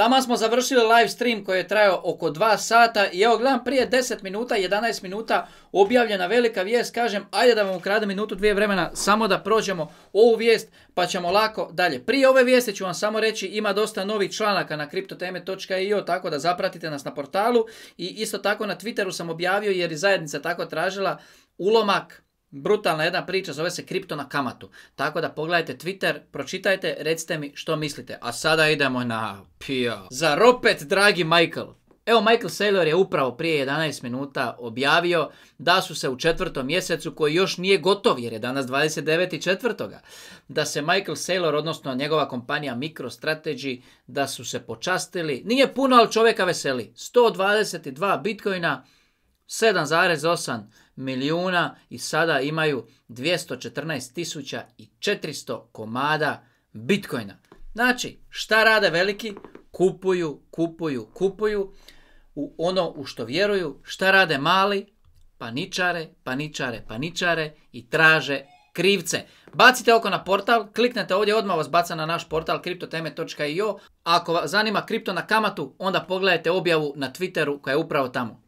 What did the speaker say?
Tamo smo završili live stream koji je trajao oko 2 sata i evo gledam prije 10 minuta, 11 minuta objavljena velika vijest. Kažem, ajde da vam ukradem minutu, dvije vremena, samo da prođemo ovu vijest pa ćemo lako dalje. Prije ove vijesti ću vam samo reći, ima dosta novih članaka na kriptoteme.io, tako da zapratite nas na portalu i isto tako na Twitteru sam objavio jer je zajednica tako tražila ulomak Brutalna jedna priča, zove se kripto na kamatu. Tako da pogledajte Twitter, pročitajte, recite mi što mislite. A sada idemo na pio. Za ropet, dragi Michael. Evo, Michael Saylor je upravo prije 11 minuta objavio da su se u četvrtom mjesecu, koji još nije gotov jer je danas 29. da se Michael Saylor, odnosno njegova kompanija MicroStrategy, da su se počastili, nije puno, ali čovjeka veseli, 122 bitcoina, 7,8 milijuna i sada imaju 214.400 komada Bitcoina. Znači, šta rade veliki? Kupuju, kupuju, kupuju u ono u što vjeruju. Šta rade mali? Paničare, paničare, paničare i traže krivce. Bacite oko na portal, kliknete ovdje, odmah vas baca na naš portal kriptoteme.io. Ako vas zanima kripto na kamatu, onda pogledajte objavu na Twitteru koja je upravo tamo.